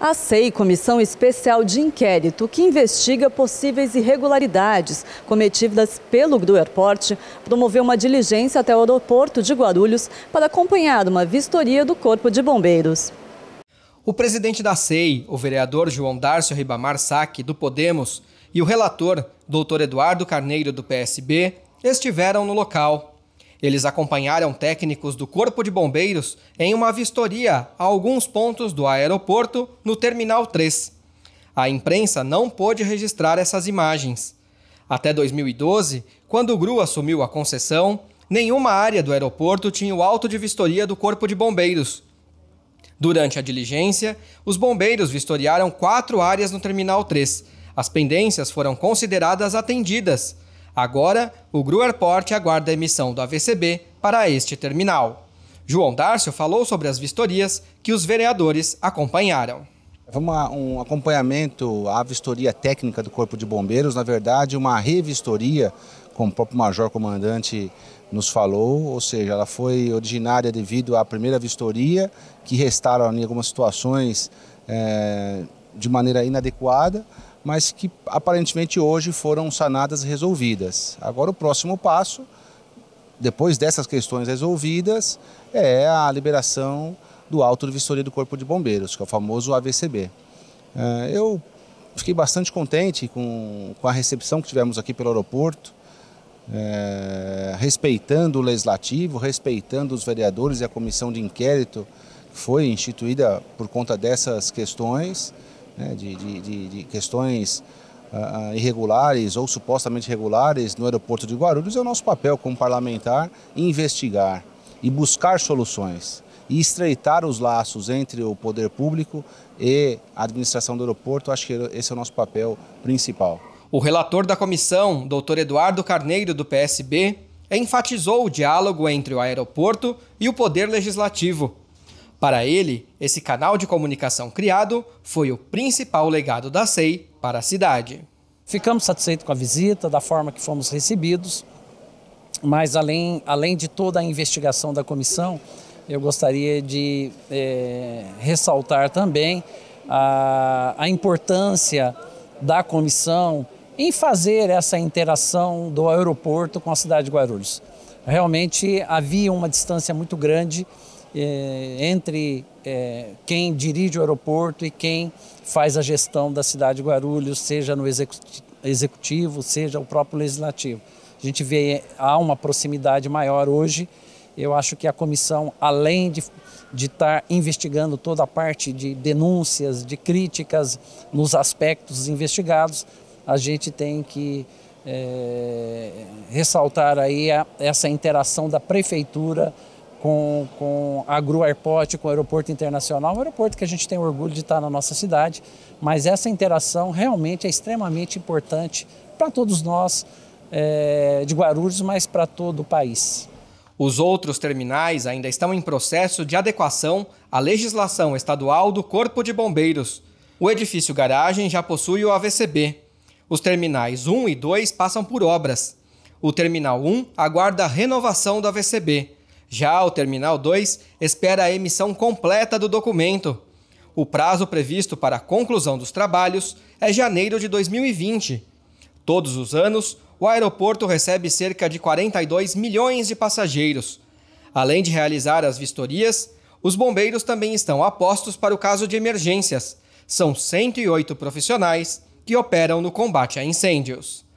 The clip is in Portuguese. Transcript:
A CEI, Comissão Especial de Inquérito, que investiga possíveis irregularidades cometidas pelo Gruerporte, promoveu uma diligência até o aeroporto de Guarulhos para acompanhar uma vistoria do Corpo de Bombeiros. O presidente da CEI, o vereador João Dárcio Ribamar Saque, do Podemos, e o relator, doutor Eduardo Carneiro, do PSB, estiveram no local eles acompanharam técnicos do Corpo de Bombeiros em uma vistoria a alguns pontos do aeroporto no Terminal 3. A imprensa não pôde registrar essas imagens. Até 2012, quando o GRU assumiu a concessão, nenhuma área do aeroporto tinha o alto de vistoria do Corpo de Bombeiros. Durante a diligência, os bombeiros vistoriaram quatro áreas no Terminal 3. As pendências foram consideradas atendidas Agora, o Airport aguarda a emissão do AVCB para este terminal. João Dárcio falou sobre as vistorias que os vereadores acompanharam. Foi um acompanhamento à vistoria técnica do Corpo de Bombeiros, na verdade, uma revistoria, como o próprio Major Comandante nos falou, ou seja, ela foi originária devido à primeira vistoria, que restaram em algumas situações é, de maneira inadequada, mas que aparentemente hoje foram sanadas e resolvidas. Agora o próximo passo, depois dessas questões resolvidas, é a liberação do auto de vistoria do Corpo de Bombeiros, que é o famoso AVCB. É, eu fiquei bastante contente com, com a recepção que tivemos aqui pelo aeroporto, é, respeitando o legislativo, respeitando os vereadores e a comissão de inquérito que foi instituída por conta dessas questões né, de, de, de, questões uh, irregulares ou supostamente regulares no aeroporto de Guarulhos, é o nosso papel como parlamentar investigar e buscar soluções e estreitar os laços entre o poder público e a administração do aeroporto, acho que esse é o nosso papel principal. O relator da comissão, doutor Eduardo Carneiro, do PSB, enfatizou o diálogo entre o aeroporto e o poder legislativo para ele, esse canal de comunicação criado foi o principal legado da SEI para a cidade. Ficamos satisfeitos com a visita, da forma que fomos recebidos, mas além, além de toda a investigação da comissão, eu gostaria de é, ressaltar também a, a importância da comissão em fazer essa interação do aeroporto com a cidade de Guarulhos. Realmente havia uma distância muito grande eh, entre eh, quem dirige o aeroporto e quem faz a gestão da cidade de Guarulhos, seja no executivo, seja o próprio legislativo. A gente vê é, há uma proximidade maior hoje. Eu acho que a comissão, além de de estar tá investigando toda a parte de denúncias, de críticas nos aspectos investigados, a gente tem que é, ressaltar aí a, essa interação da prefeitura com, com a Gru Airport, com o Aeroporto Internacional, um aeroporto que a gente tem orgulho de estar na nossa cidade, mas essa interação realmente é extremamente importante para todos nós é, de Guarulhos, mas para todo o país. Os outros terminais ainda estão em processo de adequação à legislação estadual do Corpo de Bombeiros. O edifício garagem já possui o AVCB. Os terminais 1 e 2 passam por obras. O terminal 1 aguarda a renovação do AVCB. Já o Terminal 2 espera a emissão completa do documento. O prazo previsto para a conclusão dos trabalhos é janeiro de 2020. Todos os anos, o aeroporto recebe cerca de 42 milhões de passageiros. Além de realizar as vistorias, os bombeiros também estão apostos para o caso de emergências. São 108 profissionais que operam no combate a incêndios.